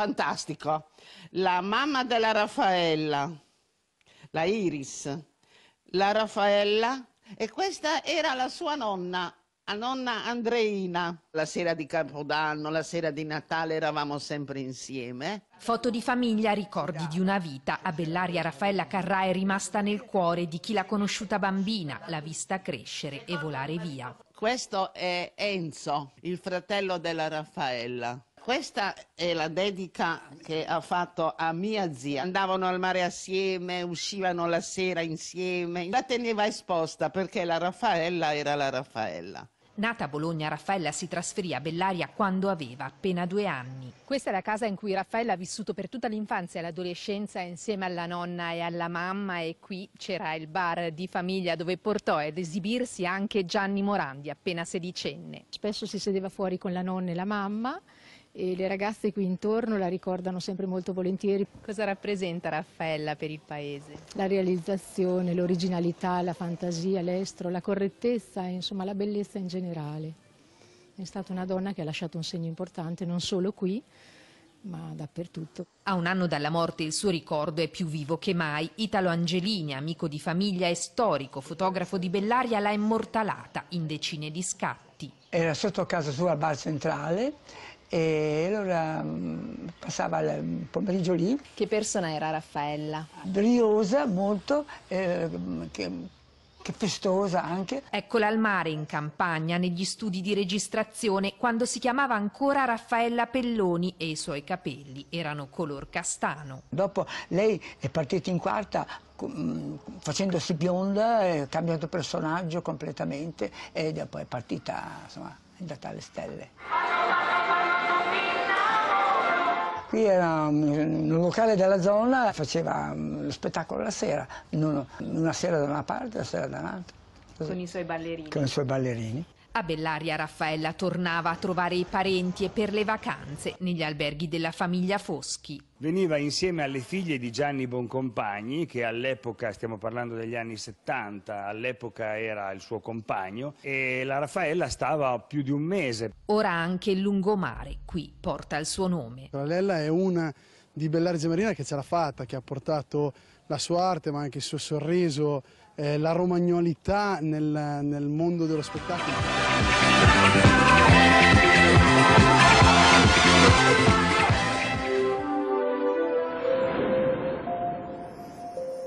fantastico. La mamma della Raffaella, la Iris, la Raffaella, e questa era la sua nonna, la nonna Andreina. La sera di Capodanno, la sera di Natale eravamo sempre insieme. Foto di famiglia, ricordi di una vita. A Bellaria Raffaella Carrà è rimasta nel cuore di chi l'ha conosciuta bambina, l'ha vista crescere e volare via. Questo è Enzo, il fratello della Raffaella. Questa è la dedica che ha fatto a mia zia. Andavano al mare assieme, uscivano la sera insieme. La teneva esposta perché la Raffaella era la Raffaella. Nata a Bologna, Raffaella si trasferì a Bellaria quando aveva appena due anni. Questa è la casa in cui Raffaella ha vissuto per tutta l'infanzia e l'adolescenza insieme alla nonna e alla mamma e qui c'era il bar di famiglia dove portò ad esibirsi anche Gianni Morandi, appena sedicenne. Spesso si sedeva fuori con la nonna e la mamma e le ragazze qui intorno la ricordano sempre molto volentieri. Cosa rappresenta Raffaella per il paese? La realizzazione, l'originalità, la fantasia, l'estro, la correttezza e insomma la bellezza in generale. È stata una donna che ha lasciato un segno importante non solo qui, ma dappertutto. A un anno dalla morte il suo ricordo è più vivo che mai. Italo Angelini, amico di famiglia e storico, fotografo di Bellaria, l'ha immortalata in decine di scatti. Era sotto casa sua al bar centrale e allora mm, passava il mm, pomeriggio lì. Che persona era Raffaella? Briosa molto, eh, mm, che, che festosa anche. Eccola al mare, in campagna, negli studi di registrazione, quando si chiamava ancora Raffaella Pelloni e i suoi capelli erano color castano. Dopo lei è partita in quarta facendosi bionda, è cambiato personaggio completamente e dopo è partita, insomma, è andata alle stelle. Qui era un locale della zona, faceva mm, lo spettacolo la sera, una sera da una parte, una sera dall'altra. Con i suoi ballerini? Con i suoi ballerini. A Bellaria Raffaella tornava a trovare i parenti e per le vacanze negli alberghi della famiglia Foschi. Veniva insieme alle figlie di Gianni Boncompagni, che all'epoca, stiamo parlando degli anni 70, all'epoca era il suo compagno, e la Raffaella stava più di un mese. Ora anche il lungomare qui porta il suo nome. La Lella è una di Bellari Marina che ce l'ha fatta, che ha portato la sua arte ma anche il suo sorriso, eh, la romagnolità nel, nel mondo dello spettacolo.